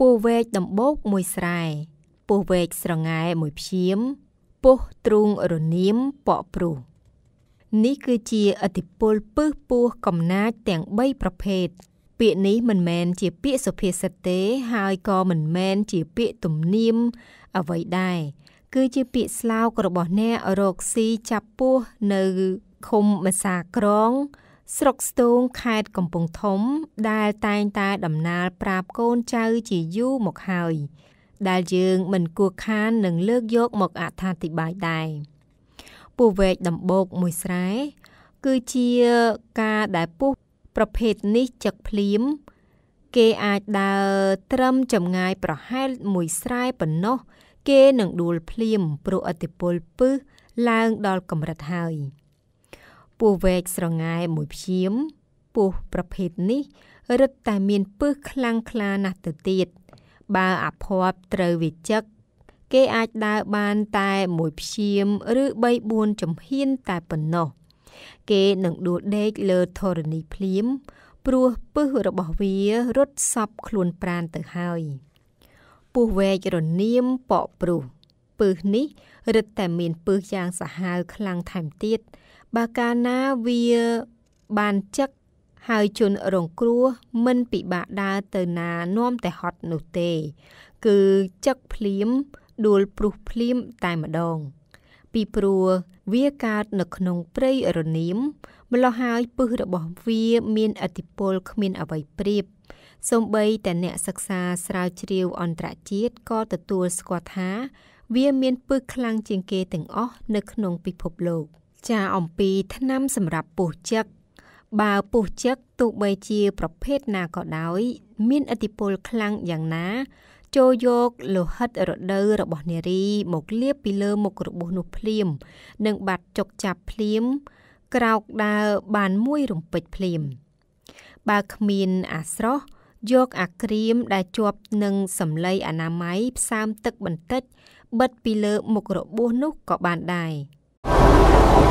ពស់វែកដំបូកមួយស្រែពស់វែកស្រងែមួយព្យាមពស់ទ្រូងរនាមពក់ព្រុសនេះគឺជាអតិពលពឹសពស់កំណាចទាំង3ប្រភេទពាក្យនេះមិនមែនជាពាក្យសុភាសិតទេហើយក៏មិនមែនជាពាក្យទំនៀមអ្វីដែរគឺជាពាក្យស្លោករបស់អ្នករកស៊ីចាប់ពស់នៅឃុំមសាក្រងស្រុកស្ទូងខេត្តកំពង់ធំដែលតែងតែដំណាលប្រាប់កូនចៅជាយូរមកហើយដែលយើងមិនគួរខាននឹងលើកយកមកអត្ថាធិប្បាយដែរពូវែកដំបូកមួយស្រែគឺជាការដែលពុះប្រភេទនេះចឹកភ្លាមគេអាចដើរត្រឹមចម្ងាយប្រហែលមួយស្រែប៉ុណ្ណោះគេនឹងដួលភ្លាមព្រោះអតិពលពឹសឡើងដល់កម្រិតហើយ។ពស់វែកស្រងែមួយព្យាមពស់ប្រភេទនេះរឹតតែមានពឹសខ្លាំងក្លាណាស់ទៅទៀត បើអភ័ព្វត្រូវវាចឹកគេអាចដើរបានតែមួយព្យាមឬ3 4ចំហៀនតែប៉ុណ្ណោះ គេនឹងដួលដេកលើធរណីភ្លៀមព្រោះពឹសរបស់វារត់សពខ្លួនប្រានទៅហើយពស់វែករនាមប៉ក់ព្រុសពឹសនេះរឹតតែមានពឹសយ៉ាងសាហាវខ្លាំងថែមទៀតបើកាលណាវាបានចឹកហើយជន់រងគ្រោះមិនពិបាកដើរទៅណានាំតែហត់នោះទេគឺចឹកភ្លាមដួលព្រុសភ្លាមតែម្ដង ពីព្រោះវាកើតនៅក្នុងព្រៃរនាមម្លោះហើយពឹសរបស់វាមានអតិពលគ្មានអ្វីប្រៀបសូម្បីតែអ្នកសិក្សាស្រាវជ្រាវអន្តរជាតិក៏ទទួលស្គាល់ថាវាមានពឹសខ្លាំងជាងគេទាំងអស់នៅក្នុងពិភពលោក ចាអំពីថ្នាំសម្រាប់ពោះជឹកបើពោះជឹកទោះបីជាប្រភេទណាក៏ដោយ មានឥទ្ធិពលខ្លាំងយ៉ាងណា ចូលយកលោហិតរដូវរបស់នារីមកលាបពីលើមុខរបួសនោះភ្លាមនិងបាត់ចុកចាប់ភ្លាមក្រោកដើរបានមួយរំពេចភ្លាមបើគ្មានអាស្រោះយកអាក្រៀមដែលជាប់នឹងសម្លីអនាម័យផ្សាមទឹក បន្តិច បិទពីលើ មុខរបួសនោះក៏បានដែរ